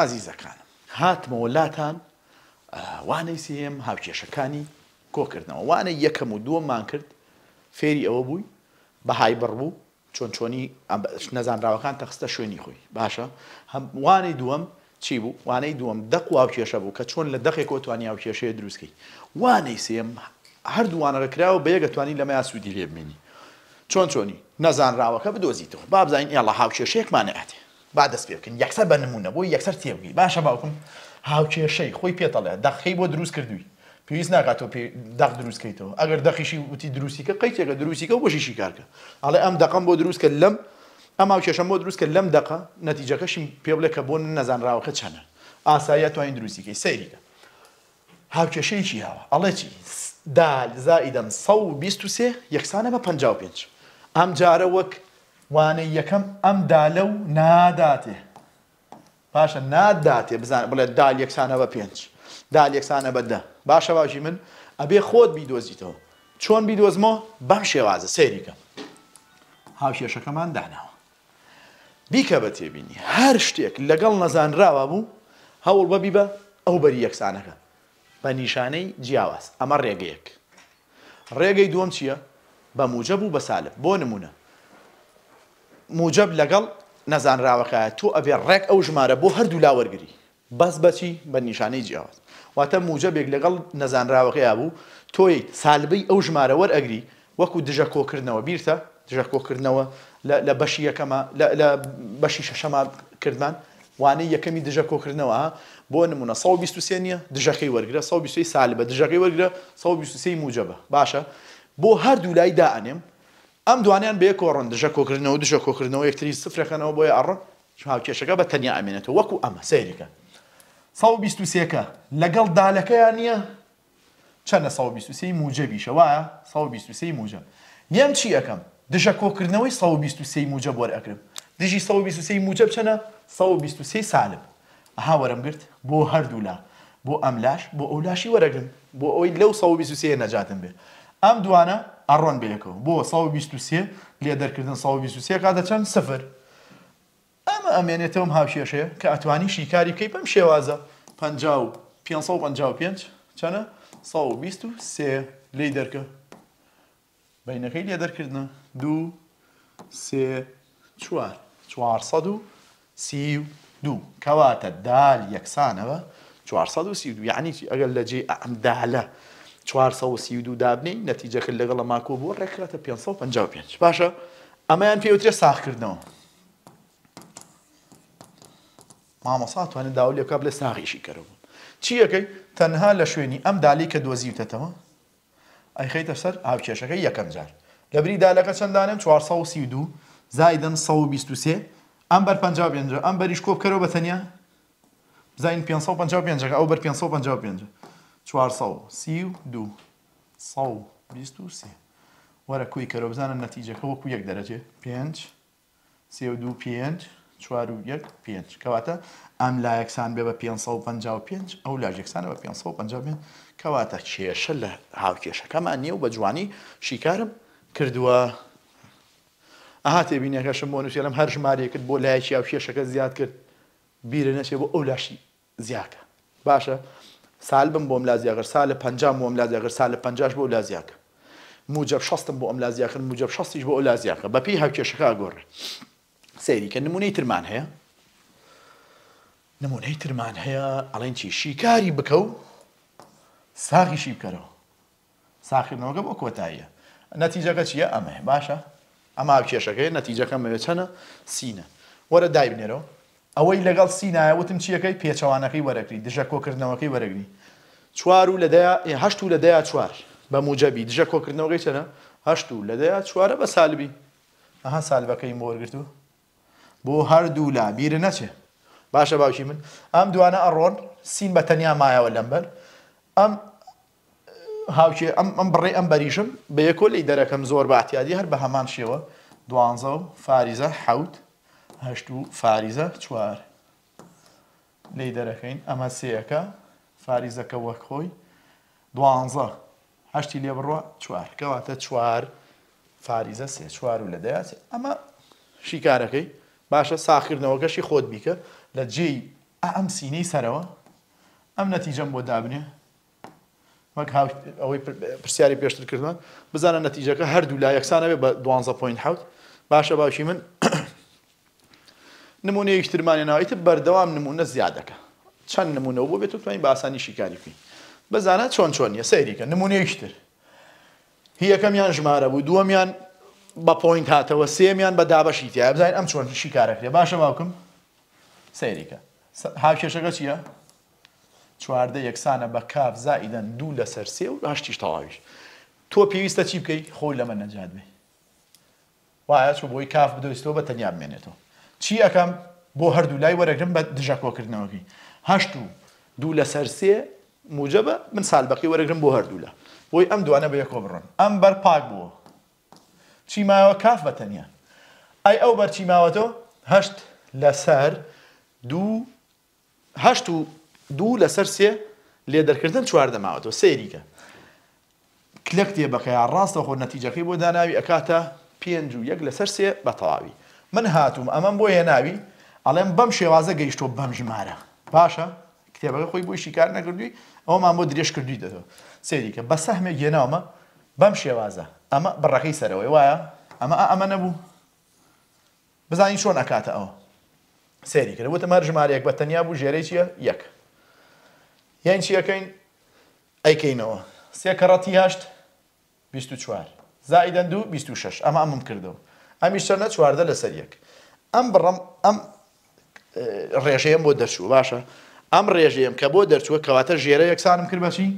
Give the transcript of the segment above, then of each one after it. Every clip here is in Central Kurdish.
ئازیزەکانم هاتمەوە لاتان وانەی سم هاوکێشەکانی کۆکردنەوە وانە یەکەم و دووەممان کرد فێری ئەوە بووی بەهای بڕ بوو چۆن چۆنی نەزانراوەکان تەخستە شوێنی خۆی باشە وانەی دووەم چی بوو وانەی دووەم دەق و هاوکێشە بوو کە چۆن لە دەقێک کۆتوانی هاوکێشەیە دروستکەی وانەی سم هەردووانە کراوە بە یەکەتوانی لەمە سوودی لێبمێنی چۆن چۆنی نەزانراوەکە بدۆزیتەوە بابزانین ئێڵە هاوکێشەیەکمانە ئەاتێ با دەست پێ بکەن یەکسەر بە نمونە بۆی یەکسەر تێبگی باشە باوکم هاوکێشەی خۆی پێتەڵێ دەخی بۆ دروست کردووی پێویست ناکاتەوە پێ دەق دروستکەیتەوە ئەگەر دەخیشی وتی دروستیکە قەیتێکە دروستیکە و بۆشیشی کارکە ئەڵێ ئەم دەقم بۆ دروستکە لەم ئەم هاوکێشەم بۆ دروستکە لەم دقە نەتیجەکەشی پێ بڵێ کە بۆ نەزانراوەکە چەنە ئاسایە توانین دروستیکەی سەیریکە هاوکێشەیەکی هاوە ئەڵێ چی دال زائدەم 123 یەکسانە بە 55 ئەم جارە وەک وانەی یەکەم ئەم دالە و ناداتێ پاشە ناداتێ بزان بڵێ دال یەکسانە بە پێنج دال یەکسانە بەدە باشە باشی من ئەبێ خۆت بیدۆزیتەوە چۆن بیدۆزمەوە بەم شێوازە سەیریکەم هاوشێشەکەمان داناوە بیکە بە تێبینی هەر شتێک لەگەڵ نەزانراوە بوو هەوڵ بەبی بە ئەو بەری یەکسانەکە بە نیشانەی جیاواز ئەمە ڕێگەیەک ڕێگەی دووەم چییە؟ بە موجە بوو بە سالب بۆ نمونە موجب لەگەڵ نەزانراوەکە تۆ ئەبێ ڕێک ئەو ژمارە بۆ هەردوو لاوەرگری بەس بەچی بە نیشانەی جیاواز واتە موجبێک لەگەڵ نەزانراوەکەیا بوو تۆی سالبەی ئەو ژمارە وەرئەگری وەکو دژە کۆکردنەوە بیرتە دژە کۆکردنەوە لە بەشی یەکەمە لە بەشی شەشەما کردمان وانەی یەکەمی دژە کۆکردنەوە بۆ نمونە 1920 نیە دژەکەی وەرگرە 1920 سال بە دژەکەی وەرگرە 1920 موجبە باشە بۆ هەردوو لای دائنێم ئەم دوانیان بێ کۆڕن دژە کۆکردنەوە دژە کۆکردنەوە یەکتری سفرەکەنەوە بۆیە ئەڕن چاو کێشەکە بە تەنیا ئەمێنێتەوە وەکو ئەمە سیرەکە 1920ەکە لەگەڵ دالەکەیان نییە چەندە 1920 موجە بیشە وایە 1920 موجە نیەم چی ئەەکەم دژە کۆکردنەوەی 1920 موجە بۆر ئەکرم دژی 1920 موجە بچەنە 1920 سالب ئەها وەرم گرت بۆ هەردوولا بۆ ئەملاش بۆ ئەولاشی وەرەگرم بۆ ئەوی لەو 1920 نەجاتم بێت ئەم دوانە شي كاتواني شي كاري كي دەرکردن 1920 کاتە چەند سفر ئەمە ئەمێنێتەوەم هاوشێشەیە کە ئەتوانی شیکاری بکەی بەم شێوازە بين غير لي لی كردن دو سي شوار شوار صدو چوار دو كواتا دال صدو 432 دو يعني اقل لجي ام داله دو 432 دابنی نەتیجەکرد لەگەڵە ماکۆ بۆ ڕێکراتە 555 باشە ئەمەیان پێوترێ ساخکردنەوە ما توانێت وان داوری قبل ساخیشی کردم چیه که تنها لشونی ام دالی کە دۆزیوتەتەوە ئەیخیتە سەر ئاوکێشەکەی یەکەم جار صد و سی و دو زایدن 123 ئەم بەر 55 ئەم بەریش کۆبکەرەوە بەتەنیا زین 555 ئەو پنجاه 555 دو وەرە کوی کەرە بزانە نەتیجەکە وەکو یەک دەرەجێ پێنج سێ و دو پێنج چوار و یەک پێنج کەواتە ئەم لا یەکسان بێ بە 555 ئەو لا یەکسانە بە 555 کەواتە کێشە لە هاوکێشەکەمان نیە و بە جوانی شیکارم کردووە ئاها تێبینەکەشم بۆ نووسێنم هەر ژمارێک کرد بۆ لایەکی ئەو کێشەکە زیاد کرد بیرە نەچێ بۆ ئەو لاشی زیاکە باشە سال بم بۆ ئەم لازیاگر سال لە پنجام بۆ ئەم لازیاگر سال لە پنجش بۆ لازیاکە موجب شستم بۆ ئەم لازیاکردن موجب شستیش شەستیش بۆ ئەو لازیاکە بەپی هاوکێشەکە گۆڕێ سەیری کە نمونەی ترمان هەیە نمونەی ترمان هەیە ئەڵێن چی شیکاری بکو شیب کرو بکە و کوتایه نتیجه ساخیرنەوەگە بۆ کۆتاییە نەتیجەکە چییە ئەمە باشە ئەما هاوکێشەکەی نەتیجەکە مەوێت سینه سینە دایب نیرو ئەوەی لەگەڵ سینایەوتتم چیەکەی پێچەوانەکەی وەرەگری دژە کۆکردنەوەکەی وەرەگری چوار و لەهشت و لەدەیا چوار بە موجەبی دژە کۆکردنەوەی چەنە هەشت و لەدەیا چوارە بە سالبی ئەها سالبەکەی مۆرگرتو بۆ هەردوو لا بیرە نەچێ باشە باوکی من ئەم دوانە ئەڕۆن سین بە تەنیا مایەوە لەمبەر ئەم هاوکێ ئەم ئەم بڕێ ئەم بەریشم بە یەکۆ لی دەرەکەم زۆر باتیادی هەر بە هەمان شێوە دوانزە و فاریزە حوت هەشت و فاریزە چوار لی دەرەکەین ئەمە سەکە فاریزەکە وەک خۆی دوانزە هەشتی لێ بڕوە چوار کەواتە چوار فاریزە سێ چوار و لە دەیات ئەمە شیکارەکەی باشە ساخردنەوەگەشی خۆت بیکە لە جێی ئەم سینەی سەرەوە ئەم نەتیجەم بۆ دابنێ وەک ئەوەی پرسیاری پێشتر کردوان بزانە نەتیجەکە هەردوو لا یەکسانە بێ بە 12.7 باشە باشی من نمونەیەک ترمانێنەوەیتە بەردەوام نمونە زیادەکە چەند نمونەوە بۆ بێت توانین باسانی شیکاریکوین بەزانە چۆن چۆنیە سەیریکە نمونەیەکتر هیەکەمیان ژمارە بوو دووەمیان بە پۆینت هاتەوە سێمیان بە دابەشی تیا بزانین ئەم چۆن شیکارەکرێ باشە باوکم سەیریکە هاوکێشەکە چییە؟ چواردە یەکسانە بە کاف زائیدەن دوو لەسەر سێ و هەشتیش تەواویش تۆ پێویستە چی بکەی خۆی لەمە نەجات بێ وایە چوو بۆی کاف بدۆستەوە بە تەنیا بمێنێتەوە چی ئەەکەم بۆ هەردوو لای وەرەگرم بە دژاکۆکردنەوەکی هەشت و دوو لە سەرسێ موجبە من سالبەقی وەرەگرم بە هەردوو لە بۆی ئەم دوانە بە یەکۆ بڕن ئەم بەر پاک بووە چی ماوە کاف بە تەنیا ئای ئەو بەرچی ماوەتەوە هەشت لەسەر دوو هەشت و دوو لەسەر سێ لێدەرکردن چواردەماوەتەوە سێریکە کلکتێ بەکەیان ڕاستە خۆ نەتیجەکەی بۆ داناوی ئەکاتە پێنج و یەک لەسەر سێ بە تەواوی من هاتووم ئەمەم بۆ هێناوی ئەڵێم بەم شێوازە گەیشتۆ بەم ژمارە باشە کتێبەکە خۆی بۆی شیکار نەکردوی ئەومان بۆ درێژ کردووی دەتەوە سێریکە بە سەحمێک گێناومە بەم شێوازە ئەمە بڕەکەی سەرەوەی وایە ئەمە ئەمە نەبوو بزانین چۆن ئەکاتە ئەوە سێری کرد وتە مەر ژمارەیەک بە تەنیا بوو ژێرەی چیە یەک یان چیەکەین ئەیکەینەوە سێ کەڕەتی هەشت 24 زائدەن دوو 26 ئەمە ئەمم کردەوە ئەمیشتە نە چواردە لەسەر یەک ئەم بڕم ئەم ڕێژەیەم بۆ دەرچوو باشە ئەم ڕێژەیەم کە بۆ دەرچووە کەواتە ژێرە یەکسانم کرد بەچی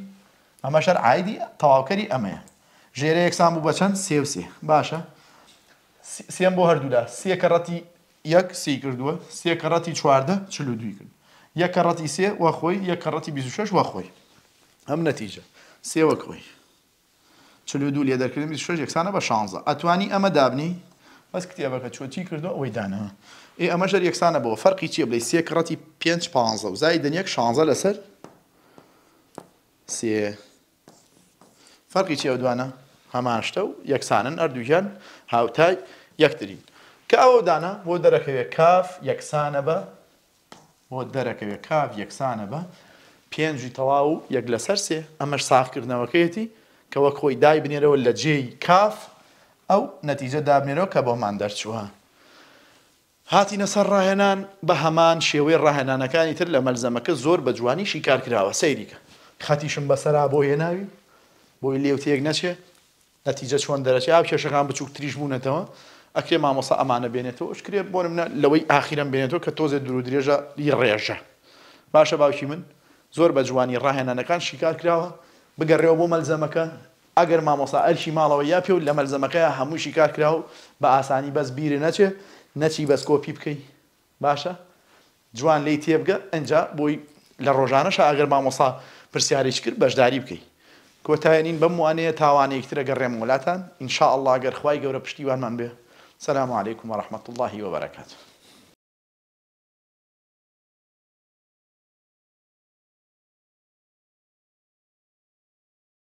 ئەمە شەر ئایدی تەواوکەری ئەمەیە ژێرە یەکسان بوو بەچەند سێوسێ باشە سێم بۆ هەردوودا سێکە ڕەتی یەک سی کردووە سێکە ڕەتی چواردە چلو دوی کرد یەکە ڕەتی سێ وەخۆی یەکە ڕەتی 26 وەخۆی ئەم نەتیجە سێوەکۆی چلو دوو لێ دەکردن 26 یەکسانە بە شانزە ئەتوانی ئەمە دابنی بەس کتێبەکە چۆچی کردو ئەوەی دانا ئێ ئەمەژەر یەکسانە بۆ فەرقی چیە بڵێ سێ کڕەتی پێ پ و زای دنیەک شانزە لەسەر سێ فەرقی چێ دوانە هەماشتە و یەکسانن ئەردووژیان هاوتای یەکترین کە ئەوە دانا بۆ دەرەکەوێت کاف یەکسانە بە بۆ دەرەکەوێت کاف یەکسانە بە پێنجی تەواو یەک لەسەر سێ ئەمەش ساخکردنەوەکەیەتی کەوە خۆی دای بنێرەوە لە جێی کاف ئەو نەتیجە دامێرەوە کە بۆمان دەرچووە. هاتیە سەر ڕاهێنان بە هەمان شێوەی ڕاهێنانەکانی تر لە مەلزەمەکە زۆر بە جوانیشی کارکراوە سەیریکە خەتیشم بەسەرا بۆ هێناوی بۆی لێوتەیەک نەچێ نەتیجە چۆن دەرەچێت ئاو کێشەکان بچووک تریش بوونەتەوە ئەکرێ مامۆسا ئەمانە بێنێتەوە شکرێ بۆ منە لەوەی ئاخیرم بێنێتەوە کە تۆزێ درو درێژە لی ڕێژە باشە باوکی من زۆر بە جوانی ڕاهێنانەکان شیکار کراوە بگەڕێەوە بۆ مەلزەمەکە ئەگەر مامۆسا ئەرشی ماڵەوە یا پێ و لە مەلزەمەکەی هەمووشی کار کرا و بە ئاسانی بەس بیرە نەچێ نەچی بەس کۆپی بکەی باشە جوان لی تێبگە ئەجا بۆی لە ڕۆژانەش ئەگەر مامۆسا پرسیارێک کرد بەشداری بکەی کۆتایەنین بەم وانەیە تاوانەیەکترە گەڕێم وڵاتان ئینشاء الله گەرخوای گەورە پشتیوانمان بێ سلام عليكم ورحمة الله وبركاته